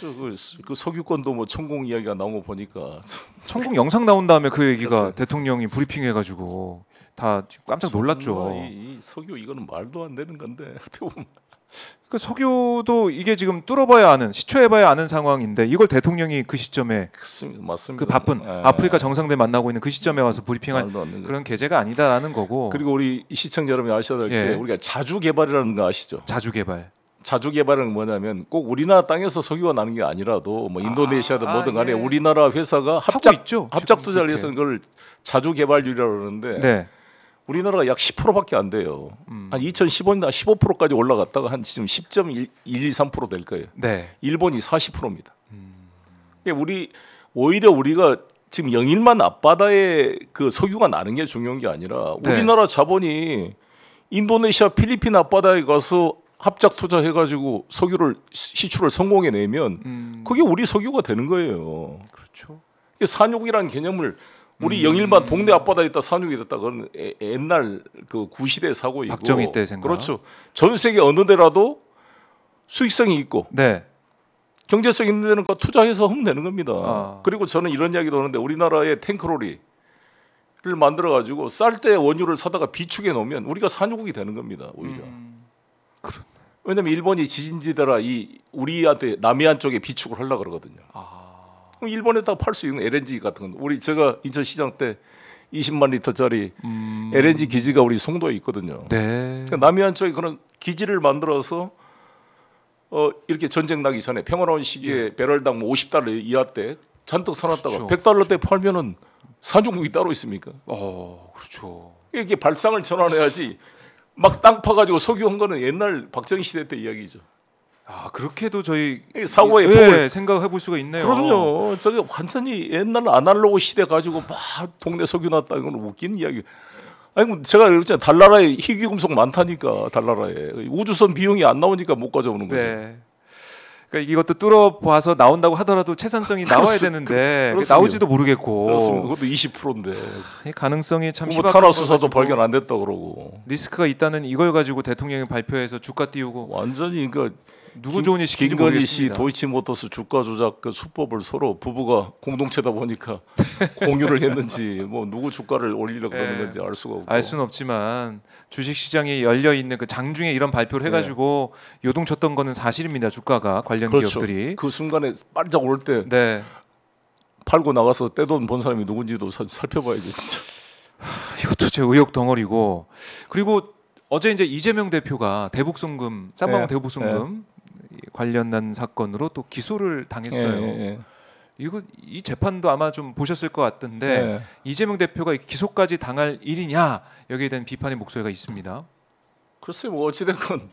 그 그, 석유권도 뭐 천공 이야기가 나온 거 보니까 천공 영상 나온 다음에 그 얘기가 그렇죠. 대통령이 브리핑해가지고 다 깜짝 놀랐죠. 이, 이 석유 이거는 말도 안 되는 건데 그 석유도 이게 지금 뚫어봐야 아는 시초해봐야 아는 상황인데 이걸 대통령이 그 시점에 맞습니다. 그 바쁜 네. 아프리카 정상들 만나고 있는 그 시점에 와서 브리핑한 그런 계제가 아니다라는 거고 그리고 우리 시청자 여러분이 아셔야 될게 예. 우리가 자주 개발이라는 거 아시죠? 자주 개발 자주 개발은 뭐냐면 꼭 우리나라 땅에서 석유가 나는 게 아니라도 뭐 인도네시아든 아, 뭐든 간에 아, 예. 우리나라 회사가 합작 있죠. 합작 투자를 해서 그걸 자주 개발률이라고 그러는데 네. 우리나라가 약 10%밖에 안 돼요. 음. 한 2015년 15%까지 올라갔다가 한 지금 10.123%될 거예요. 네. 일본이 40%입니다. 음. 우리 오히려 우리가 지금 영일만 앞바다에 그 석유가 나는 게 중요한 게 아니라 네. 우리나라 네. 자본이 인도네시아, 필리핀 앞바다에 가서 합작 투자해가지고 석유를 시출을 성공해내면 음. 그게 우리 석유가 되는 거예요. 그렇죠. 산욕이라는 개념을 우리 음. 영일만 동네 앞바다에 있다 산욕이 됐다 그건 에, 옛날 그 구시대 사고이고 박정희 때 생각 그렇죠 전 세계 어느 데라도 수익성이 있고 네. 경제성 있는 데는 그 투자해서 하면 되는 겁니다 아. 그리고 저는 이런 이야기도 하는데 우리나라의 탱크로리를 만들어 가지고 쌀 때 원유를 사다가 비축해 놓으면 우리가 산국이 되는 겁니다 오히려 음. 그렇 왜냐면 일본이 지진지더라 이 우리한테 남해안 쪽에 비축을 하려 그러거든요. 아... 그럼 일본에다 팔수 있는 LNG 같은 건 우리 제가 인천 시장 때 20만 리터짜리 음... LNG 기지가 우리 송도에 있거든요. 네. 그러니까 남해안 쪽에 그런 기지를 만들어서 어 이렇게 전쟁 나기 전에 평화로운 시기에 예. 배럴당 뭐 50달러 이하 때 잔뜩 사놨다가 그렇죠. 100달러 때 팔면은 산중국이 따로 있습니까? 어, 그렇죠. 이게 발상을 전환해야지 막땅 파가지고 석유한 거는 옛날 박정희 시대 때 이야기죠. 아 그렇게도 저희 사고의 예, 폭을 생각해 볼 수가 있네요. 그럼요. 저게 완전히 옛날 아날로그 시대 가지고 막 동네 석유 났다는 건 웃긴 이야기. 아니 제가 그랬잖아요. 달나라에 희귀 금속 많다니까 달나라에 우주선 비용이 안 나오니까 못 가져오는 거죠. 네. 그러니까 이것도 뚫어봐서 나온다고 하더라도 최산성이 나와야 되는데 나오지도 모르겠고. 그렇습니다. 그것도 20%인데. 가능성이 참 심각. 뭐 타노스 사도 발견 안 됐다 그러고. 리스크가 있다는 이걸 가지고 대통령이 발표해서 주가 띄우고. 완전히 그러니까 누구 좋은 이씨 김건희 씨 도이치모터스 주가 조작 그 수법을 서로 부부가 공동체다 보니까 공유를 했는지 뭐 누구 주가를 올리려고 네. 하는 건지 알 수가 없고 알 수는 없지만 주식 시장이 열려 있는 그 장중에 이런 발표를 해가지고 네. 요동쳤던 거는 사실입니다 주가가 관련 그렇죠. 기업들이 그 순간에 빨짝 올때 네. 팔고 나가서 떼돈 번 사람이 누군지도 사, 살펴봐야지 진짜 이것도 제 의혹 덩어리고 그리고 어제 이제 이재명 대표가 대북송금 쌈방 네. 대북송금 네. 관련된 사건으로 또 기소를 당했어요. 예, 예, 예. 이거 이 재판도 아마 좀 보셨을 것 같은데 예. 이재명 대표가 기소까지 당할 일이냐 여기에 대한 비판의 목소리가 있습니다. 글쎄요, 뭐 어찌됐건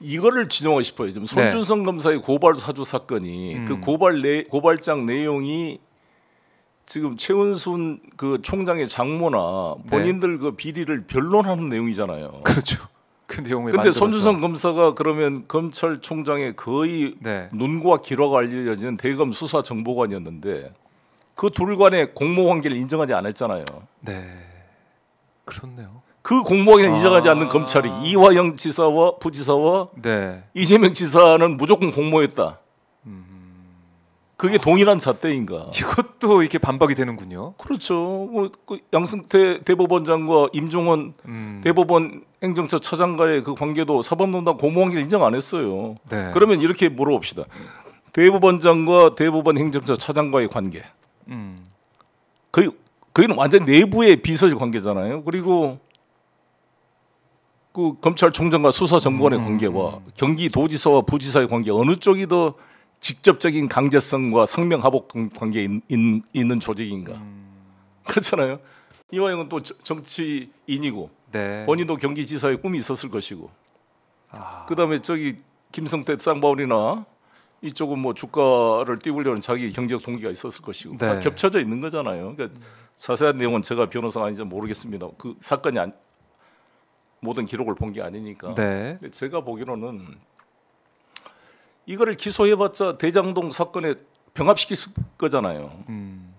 이거를 지정하고 싶어요. 지금 네. 손준성 네. 검사의 고발 사주 사건이 음. 그 고발 내, 고발장 내용이 지금 최은순 그 총장의 장모나 네. 본인들 네. 그 비리를 변론하는 내용이잖아요. 그렇죠. 그 내용을 근데 만들어서. 손주성 검사가 그러면 검찰총장의 거의 네. 눈과 기로가 알려지는 대검 수사 정보관이었는데 그 둘 간의 공모 관계를 인정하지 않았잖아요. 네, 그렇네요. 그공모원이나 아~ 인정하지 않는 아. 검찰이 이화영 지사와 부지사와 네. 이재명 지사는 무조건 공모했다. 그게 동일한 잣대인가? 이것도 이렇게 반박이 되는군요. 그렇죠. 뭐, 그 양승태 대법원장과 임종원 음. 대법원 행정처 차장과의 그 관계도 사법농단 고무관계를 인정 안 했어요. 네. 그러면 이렇게 물어봅시다. 대법원장과 대법원 행정처 차장과의 관계. 음. 그 그건 완전 내부의 비서실 관계잖아요. 그리고 그 검찰총장과 수사정관의 음. 관계와 경기도지사와 부지사의 관계 어느 쪽이 더 직접적인 강제성과 성명하복 관계에 있는, 있는 조직인가 음. 그렇잖아요. 이화영은 또 정치인이고 네. 본인도 경기지사의 꿈이 있었을 것이고 아. 그다음에 저기 김성태 쌍바울이나 이쪽은 뭐 주가를 띄우려는 자기 경제적 동기가 있었을 것이고 네. 다 겹쳐져 있는 거잖아요. 그러니까 자세한 내용은 제가 변호사가 아니지 모르겠습니다. 그 사건이 안, 모든 기록을 본 게 아니니까. 네. 제가 보기로는 이거를 기소해봤자 대장동 사건에 병합시킬 거잖아요. 음.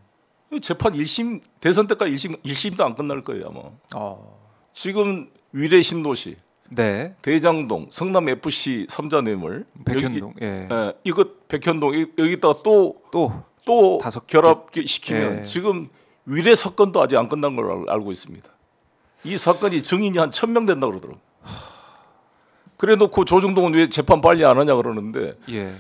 재판 1심 대선 때까지 1심 1심도 안 끝날 거예요 아마. 어. 지금 위례 신도시, 네. 대장동, 성남 FC 3자 뇌물, 백현동, 여기, 예. 예. 이것 백현동 여기다가 또또 또 다섯 결합 시키면 예. 지금 위례 사건도 아직 안 끝난 걸로 알고 있습니다. 이 사건이 증인이 한1 0 0 0명 된다 고 그러더라고. 요 그래 놓고 조중동은 왜 재판 빨리 안 하냐 그러는데 예.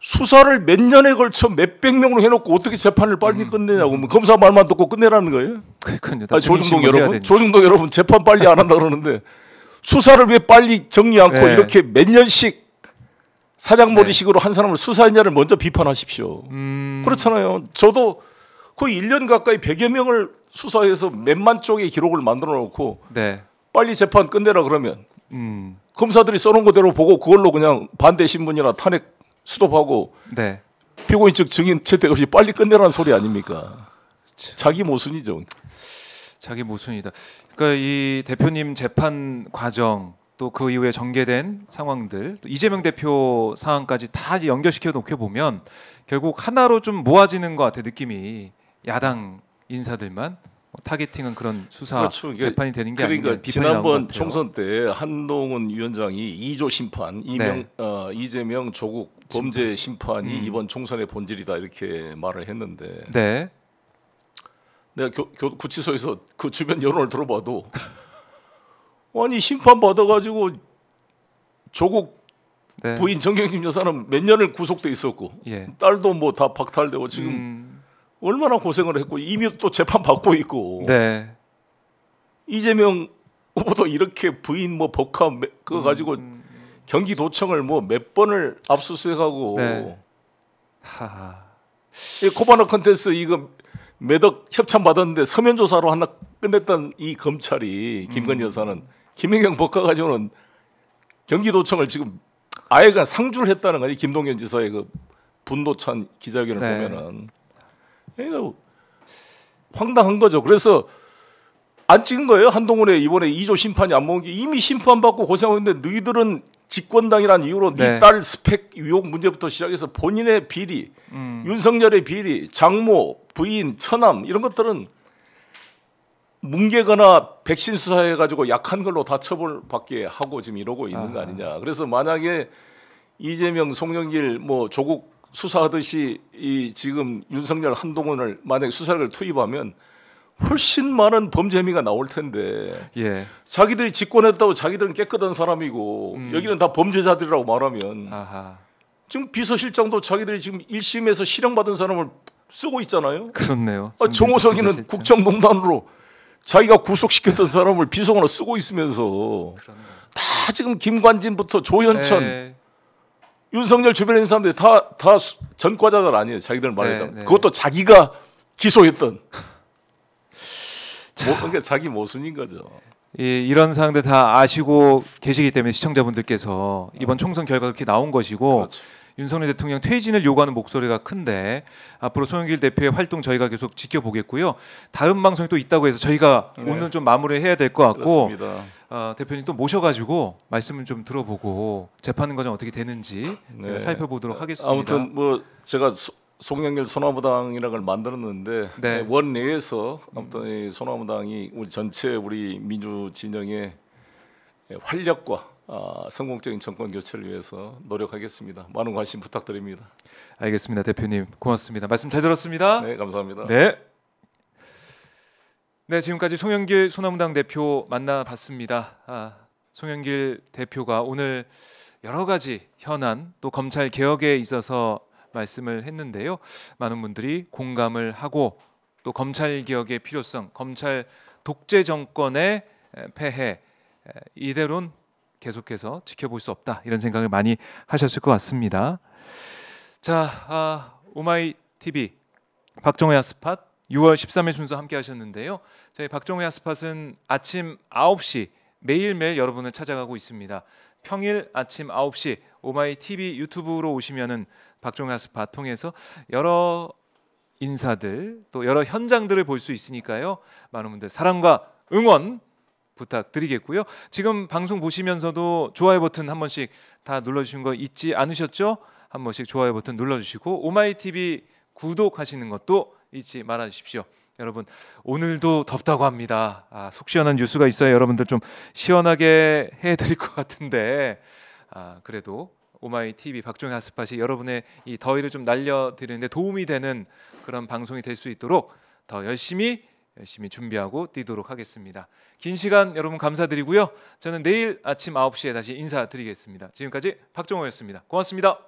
수사를 몇 년에 걸쳐 몇백 명으로 해놓고 어떻게 재판을 빨리 음, 끝내냐고 음. 검사 말만 듣고 끝내라는 거예요. 그러니까 아니, 조중동 여러분, 조중동 여러분 재판 빨리 안 한다 그러는데 수사를 왜 빨리 정리 않고 네. 이렇게 몇 년씩 사장머리식으로 예. 네. 한 사람을 수사했냐를 먼저 비판하십시오. 음. 그렇잖아요. 저도 거의 1년 가까이 100여 명을 수사해서 몇 만 쪽의 기록을 만들어 놓고 네. 빨리 재판 끝내라 그러면 음. 검사들이 써놓은 거대로 보고 그걸로 그냥 반대 신분이나 탄핵 수도하고 네. 피고인 측 증인 채택 없이 빨리 끝내라는 소리 아닙니까? 자기 모순이죠. 자기 모순이다. 그러니까 이 대표님 재판 과정 또 그 이후에 전개된 상황들 이재명 대표 상황까지 다 연결시켜 놓게 보면 결국 하나로 좀 모아지는 것 같아 느낌이 야당 인사들만 뭐 타겟팅은 그런 수사 그렇죠. 재판이 되는 게 그러니까 아닌가 지난번 총선 때 한동훈 위원장이 2조 심판 네. 이명 네. 어, 이재명 조국 범죄 심판이 음. 이번 총선의 본질이다 이렇게 말을 했는데 네. 내가 교, 교, 구치소에서 그 주변 여론을 들어봐도 아니 심판 받아가지고 조국 네. 부인 정경심 여사는 몇 년을 구속돼 있었고 예. 딸도 뭐 다 박탈되고 지금 음. 얼마나 고생을 했고 이미 또 재판 받고 있고. 네. 이재명 후보도 이렇게 부인 뭐 법화 그거 음, 가지고 음, 음. 경기도청을 뭐 몇 번을 압수수색하고. 네. 하하. 이 코바나 컨텐츠 이거 매덕 협찬 받았는데 서면 조사로 하나 끝냈던 이 검찰이 음. 김건희 여사는 음. 김혜경 법화 가지고는 경기도청을 지금 아예가 상주를 했다는 거지 김동연 지사의 그 분노찬 기자회견을 네. 보면은 황당한 거죠. 그래서 안 찍은 거예요. 한동훈의 이번에 2조 심판이 안 먹은 게 이미 심판받고 고생하고 있는데 너희들은 집권당이라는 이유로 네, 네. 딸 스펙 유혹 문제부터 시작해서 본인의 비리, 음. 윤석열의 비리, 장모, 부인, 처남 이런 것들은 뭉개거나 백신 수사해 가지고 약한 걸로 다 처벌받게 하고 지금 이러고 있는 아. 거 아니냐. 그래서 만약에 이재명, 송영길, 뭐 조국 수사하듯이 이 지금 윤석열 한동훈을 만약 수사를 투입하면 훨씬 많은 범죄 혐의가 나올 텐데 예. 자기들이 집권했다고 자기들은 깨끗한 사람이고 음. 여기는 다 범죄자들이라고 말하면 아하. 지금 비서실장도 자기들이 지금 1심에서 실형받은 사람을 쓰고 있잖아요. 그렇네요. 아, 정호석이는 국정농단으로 자기가 구속시켰던 사람을 비서관으로 쓰고 있으면서 그렇네요. 다 지금 김관진부터 조현천 에 네. 윤석열 주변에 있는 사람들이 다, 다 전과자들 아니에요. 자기들 말했다. 네, 네. 그것도 자기가 기소했던. 자, 뭐, 그러니까 자기 모순인 거죠. 예, 이런 상황들다 아시고 계시기 때문에 시청자분들께서 네. 이번 총선 결과가 이렇게 나온 것이고 그렇죠. 윤석열 대통령 퇴진을 요구하는 목소리가 큰데 앞으로 송영길 대표의 활동 저희가 계속 지켜보겠고요. 다음 방송이 또 있다고 해서 저희가 네. 오늘 좀 마무리해야 될 것 같고 그렇습니다. 어, 대표님 또 모셔가지고 말씀을 좀 들어보고 재판 과정 어떻게 되는지 네. 살펴보도록 하겠습니다. 아무튼 뭐 제가 소, 송영길 소나무당이라는 걸 만들었는데 네. 원내에서 아무튼 이 소나무당이 우리 전체 우리 민주 진영의 활력과 아, 성공적인 정권 교체를 위해서 노력하겠습니다. 많은 관심 부탁드립니다. 알겠습니다, 대표님 고맙습니다. 말씀 잘 들었습니다. 네, 감사합니다. 네. 네, 지금까지 송영길 소나무당 대표 만나봤습니다. 아, 송영길 대표가 오늘 여러 가지 현안 또 검찰 개혁에 있어서 말씀을 했는데요. 많은 분들이 공감을 하고 또 검찰 개혁의 필요성, 검찰 독재 정권의 폐해 이대론 계속해서 지켜볼 수 없다 이런 생각을 많이 하셨을 것 같습니다. 자, 아, 오마이 TV 박종호 야스팟 6월 13일 순서 함께 하셨는데요. 저희 박종회아스팟은 아침 9시 매일매일 여러분을 찾아가고 있습니다. 평일 아침 9시 오마이 TV 유튜브로 오시면은 박종회아스팟 통해서 여러 인사들 또 여러 현장들을 볼 수 있으니까요. 많은 분들 사랑과 응원 부탁드리겠고요. 지금 방송 보시면서도 좋아요 버튼 한 번씩 다 눌러 주신 거 잊지 않으셨죠? 한 번씩 좋아요 버튼 눌러 주시고 오마이 TV 구독하시는 것도 잊지 말아 주십시오. 여러분 오늘도 덥다고 합니다. 아, 속 시원한 뉴스가 있어요 여러분들 좀 시원하게 해드릴 것 같은데 아, 그래도 오마이 TV 박종현 핫스팟이 여러분의 이 더위를 좀 날려드리는데 도움이 되는 그런 방송이 될 수 있도록 더 열심히 열심히 준비하고 뛰도록 하겠습니다. 긴 시간 여러분 감사드리고요. 저는 내일 아침 9시에 다시 인사드리겠습니다. 지금까지 박종호였습니다. 고맙습니다.